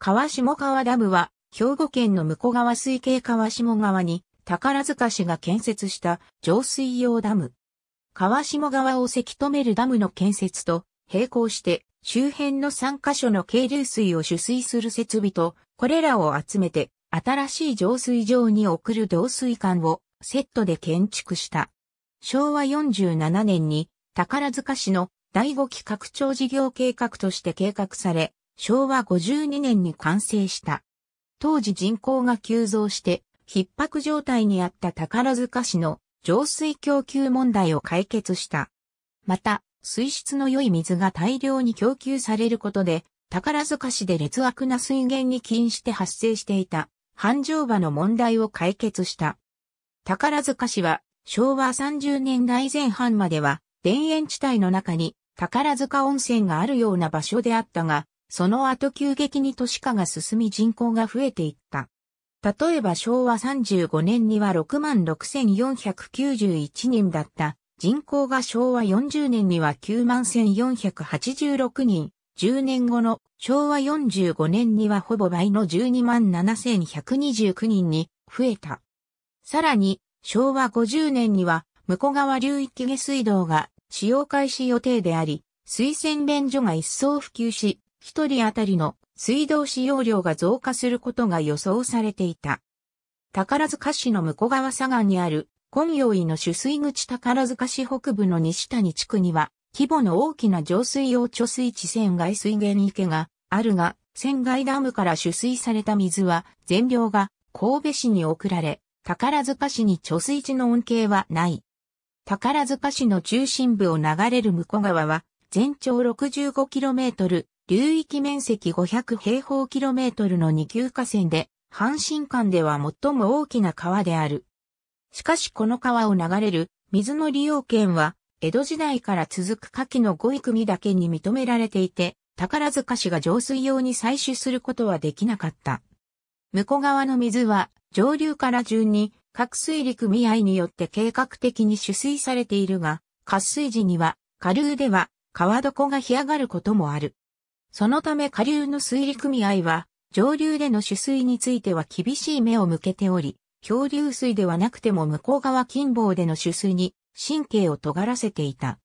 川下川ダムは、兵庫県の向川水系川下川に、宝塚市が建設した浄水用ダム。川下川をせき止めるダムの建設と、並行して、周辺の3カ所の渓流水を取水する設備と、これらを集めて、新しい浄水場に送る導水管をセットで建築した。昭和47年に宝塚市の第5期拡張事業計画として計画され、昭和52年に完成した。当時人口が急増して、逼迫状態にあった宝塚市の浄水供給問題を解決した。また、水質の良い水が大量に供給されることで、宝塚市で劣悪な水源に起因して発生していた、繁盛場の問題を解決した。宝塚市は、昭和30年代前半までは、田園地帯の中に宝塚温泉があるような場所であったが、その後急激に都市化が進み人口が増えていった。例えば昭和35年には66,491人だった人口が昭和40年には91,486人、10年後の昭和45年にはほぼ倍の127,129人に増えた。さらに昭和50年には向こう川流域下水道が使用開始予定であり、水洗便所が一層普及し、一人当たりの水道使用量が増加することが予想されていた。宝塚市の向川左岸にある、今陽井の取水口宝塚市北部の西谷地区には、規模の大きな浄水用貯水池仙外水源池があるが、仙外ダムから取水された水は、全量が神戸市に送られ、宝塚市に貯水池の恩恵はない。宝塚市の中心部を流れる向川は、全長 65km、流域面積500平方キロメートルの2級河川で、阪神間では最も大きな川である。しかしこの川を流れる水の利用権は、江戸時代から続く下記の5組だけに認められていて、宝塚市が浄水用に採取することはできなかった。向こう側の水は上流から順に各水陸未合によって計画的に取水されているが、活水時には下流では川床が干上がることもある。そのため下流の水利組合は、上流での取水については厳しい目を向けており、漂流水ではなくても向こう側近傍での取水に神経を尖らせていた。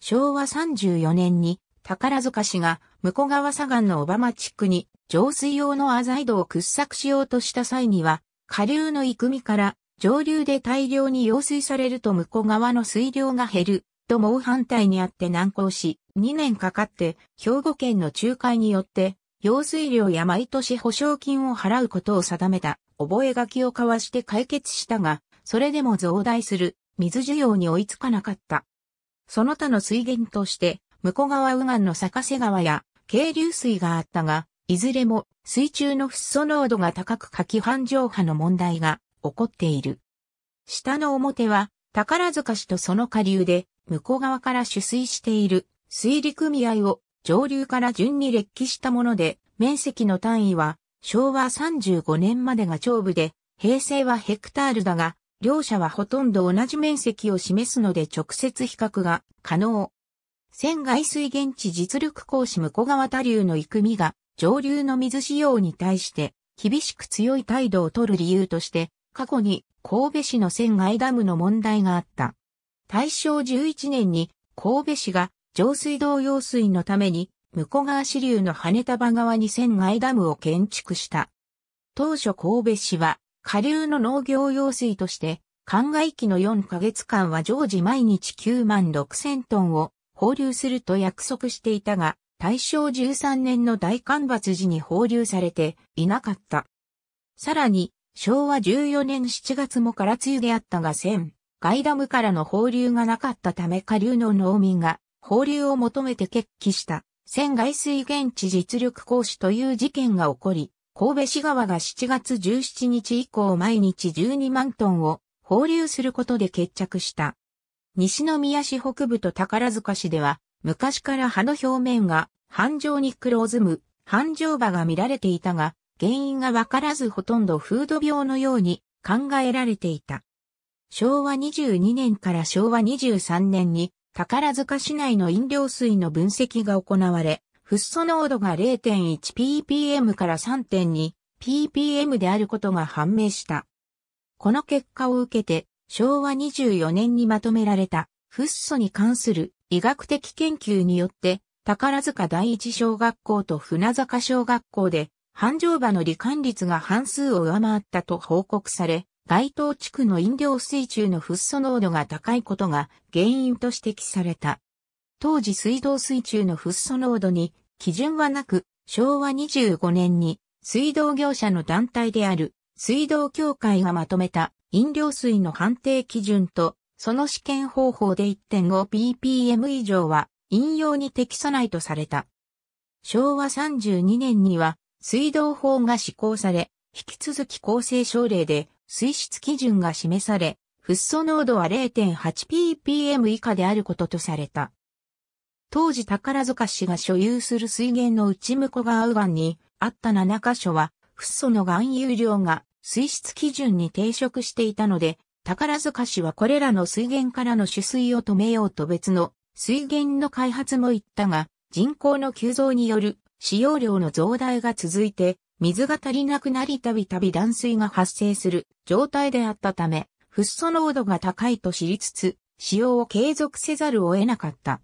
昭和34年に宝塚市が向こう側左岸の小浜地区に浄水用のアザイドを掘削しようとした際には、下流の育みから上流で大量に用水されると向こう側の水量が減ると猛反対にあって難航し、2年かかって兵庫県の仲介によって、用水量や毎年保証金を払うことを定めた覚書を交わして解決したが、それでも増大する水需要に追いつかなかった。その他の水源として、向川右岸の逆瀬川や渓流水があったが、いずれも水中のフッ素濃度が高く柿繁盛派波の問題が起こっている。下の表は宝塚市とその下流でこう川から取水している水利組合を上流から順に列記したもので、面積の単位は昭和35年までが長部で、平成はヘクタールだが、両者はほとんど同じ面積を示すので直接比較が可能。仙外水源地実力行使向川多流の育みが上流の水使用に対して厳しく強い態度を取る理由として、過去に神戸市の仙外ダムの問題があった。大正11年に神戸市が上水道用水のために、向川支流の羽田場側に千外ダムを建築した。当初神戸市は、下流の農業用水として、灌漑期の4ヶ月間は常時毎日9万6千トンを放流すると約束していたが、大正13年の大干ばつ時に放流されていなかった。さらに、昭和14年7月もら梅雨であったが仙、外ダムからの放流がなかったため下流の農民が放流を求めて決起した、仙外水源地実力行使という事件が起こり、神戸市側が7月17日以降毎日12万トンを放流することで決着した。西宮市北部と宝塚市では、昔から葉の表面が繁盛に黒ずむ繁盛場が見られていたが、原因がわからずほとんど風土病のように考えられていた。昭和22年から昭和23年に宝塚市内の飲料水の分析が行われ、フッ素濃度が 0.1ppm から 3.2ppm であることが判明した。この結果を受けて、昭和24年にまとめられた、フッ素に関する医学的研究によって、宝塚第一小学校と船坂小学校で、繁盛場の罹患率が半数を上回ったと報告され、該当地区の飲料水中のフッ素濃度が高いことが原因と指摘された。当時水道水中のフッ素濃度に基準はなく、昭和25年に水道業者の団体である水道協会がまとめた飲料水の判定基準とその試験方法で 1.5ppm 以上は飲用に適さないとされた。昭和32年には水道法が施行され、引き続き厚生省令で水質基準が示され、フッ素濃度は 0.8ppm 以下であることとされた。当時宝塚市が所有する水源の内向川右岸にあった7箇所は、フッ素の含有量が水質基準に抵触していたので、宝塚市はこれらの水源からの取水を止めようと別の水源の開発も行ったが、人口の急増による使用量の増大が続いて、水が足りなくなりたびたび断水が発生する状態であったため、フッ素濃度が高いと知りつつ、使用を継続せざるを得なかった。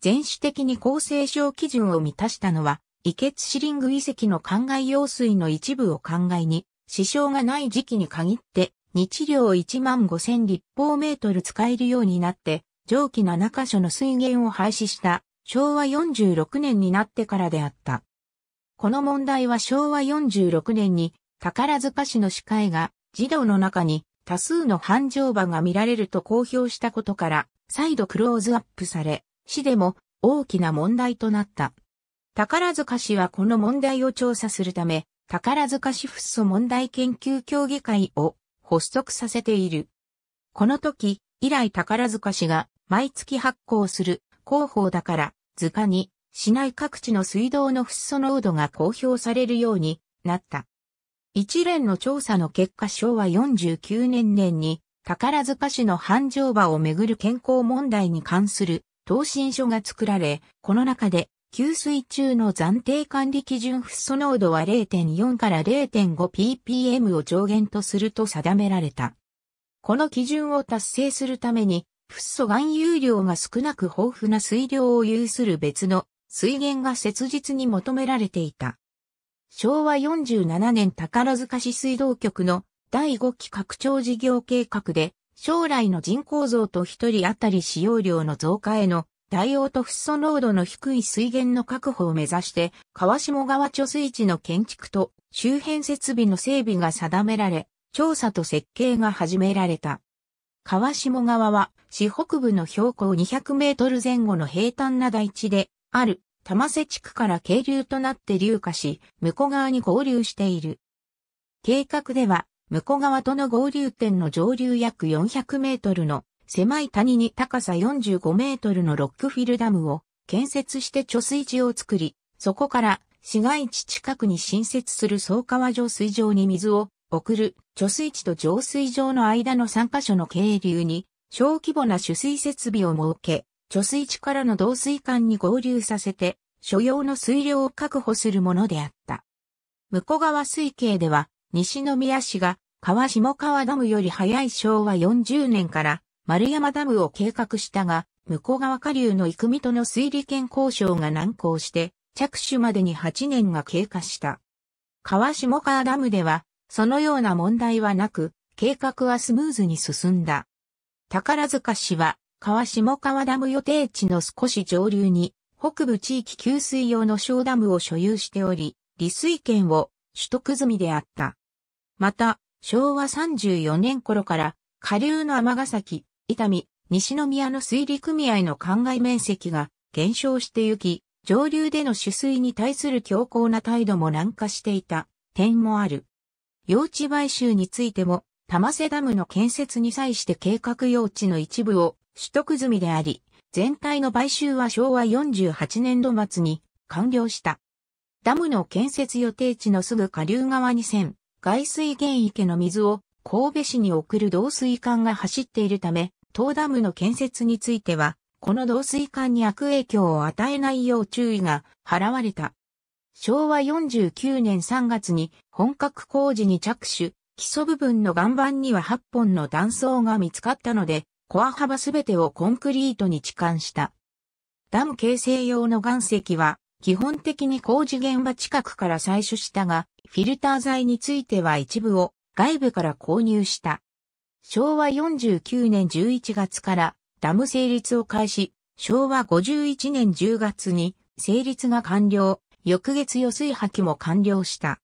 全種的に厚生症基準を満たしたのは、イケツシリング遺跡の灌漑用水の一部を灌漑に、支障がない時期に限って、日量1万5000立方メートル使えるようになって、上記7カ所の水源を廃止した、昭和46年になってからであった。この問題は昭和46年に宝塚市の司会が児童の中に多数の繁盛場が見られると公表したことから再度クローズアップされ、市でも大きな問題となった。宝塚市はこの問題を調査するため、宝塚市フッ素問題研究協議会を発足させている。この時、以来宝塚市が毎月発行する広報だから図鑑に市内各地の水道のフッ素濃度が公表されるようになった。一連の調査の結果昭和49年年に宝塚市の繁盛場をめぐる健康問題に関する答申書が作られ、この中で給水中の暫定管理基準フッ素濃度は0.4から 0.5ppm を上限とすると定められた。この基準を達成するために、フッ素含有量が少なく豊富な水量を有する別の水源が切実に求められていた。昭和47年宝塚市水道局の第5期拡張事業計画で、将来の人口増と一人当たり使用量の増加への大応とフッ素濃度の低い水源の確保を目指して、川下川貯水池の建築と周辺設備の整備が定められ、調査と設計が始められた。川下川は、市北部の標高200メートル前後の平坦な台地で、ある玉瀬地区から渓流となって流下し、向こう側に合流している。計画では、向こう側との合流点の上流約400メートルの狭い谷に高さ45メートルのロックフィルダムを建設して貯水池を作り、そこから市街地近くに新設する総川上水場に水を送る貯水池と浄水場の間の3カ所の渓流に小規模な取水設備を設け、貯水池からの導水管に合流させて、所要の水量を確保するものであった。向川水系では、西宮市が川下川ダムより早い昭和40年から丸山ダムを計画したが、向川下流の幾との水利権交渉が難航して、着手までに8年が経過した。川下川ダムでは、そのような問題はなく、計画はスムーズに進んだ。宝塚市は川下川ダム予定地の少し上流に、北部地域給水用の小ダムを所有しており、利水権を取得済みであった。また、昭和34年頃から、下流の天ヶ崎、伊丹、西宮の水利組合の灌漑面積が減少してゆき、上流での取水に対する強硬な態度も軟化していた点もある。用地買収についても、玉瀬ダムの建設に際して計画用地の一部を取得済みであり、全体の買収は昭和48年度末に完了した。ダムの建設予定地のすぐ下流側に線、外水源池の水を神戸市に送る導水管が走っているため、東ダムの建設については、この導水管に悪影響を与えないよう注意が払われた。昭和49年3月に本格工事に着手、基礎部分の岩盤には8本の断層が見つかったので、コア幅すべてをコンクリートに置換した。ダム形成用の岩石は、基本的に工事現場近くから採取したが、フィルター材については一部を外部から購入した。昭和49年11月からダム成立を開始、昭和51年10月に成立が完了、翌月予水破棄も完了した。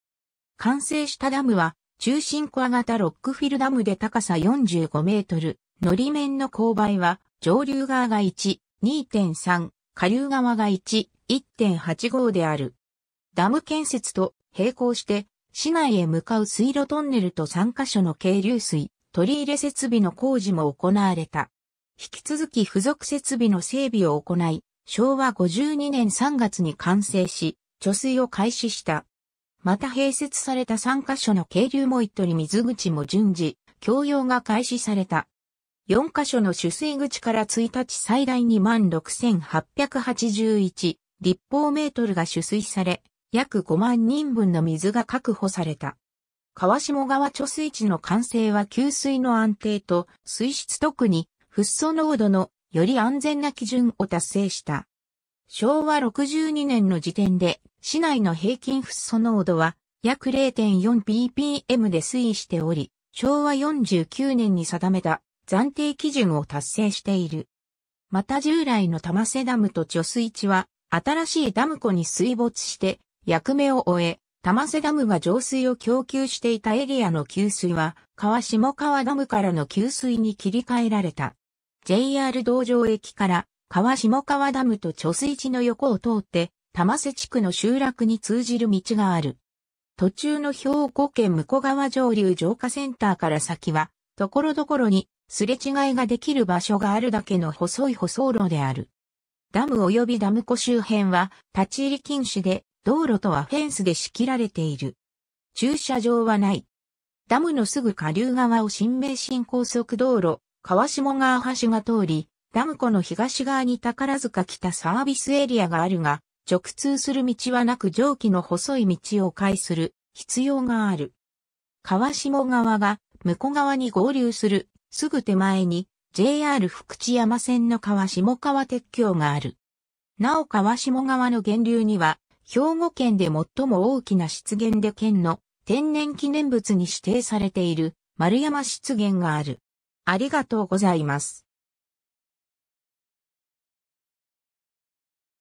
完成したダムは、中心コア型ロックフィルダムで高さ45メートル、のり面の勾配は、上流側が1、2.3、下流側が1、1.85である。ダム建設と並行して、市内へ向かう水路トンネルと3カ所の渓流水、取り入れ設備の工事も行われた。引き続き付属設備の整備を行い、昭和52年3月に完成し、貯水を開始した。また併設された3カ所の渓流も一取り水口も順次、供用が開始された。4カ所の取水口から1日最大26,881立方メートルが取水され、約5万人分の水が確保された。川下川貯水池の完成は給水の安定と水質特にフッ素濃度のより安全な基準を達成した。昭和62年の時点で市内の平均フッ素濃度は約 0.4ppm で推移しており、昭和49年に定めた暫定基準を達成している。また従来の玉瀬ダムと貯水池は、新しいダム湖に水没して、役目を終え、玉瀬ダムが浄水を供給していたエリアの給水は、川下川ダムからの給水に切り替えられた。JR 道場駅から川下川ダムと貯水池の横を通って、玉瀬地区の集落に通じる道がある。途中の兵庫県向川上流浄化センターから先は、ところどころにすれ違いができる場所があるだけの細い舗装路である。ダム及びダム湖周辺は立ち入り禁止で、道路とはフェンスで仕切られている。駐車場はない。ダムのすぐ下流側を新名神高速道路、川下川橋が通り、ダム湖の東側に宝塚北サービスエリアがあるが、直通する道はなく蒸気の細い道を介する必要がある。川下川が向こう側に合流するすぐ手前に JR 福知山線の川下川鉄橋がある。なお川下川の源流には、兵庫県で最も大きな湿原で県の天然記念物に指定されている丸山湿原がある。ありがとうございます。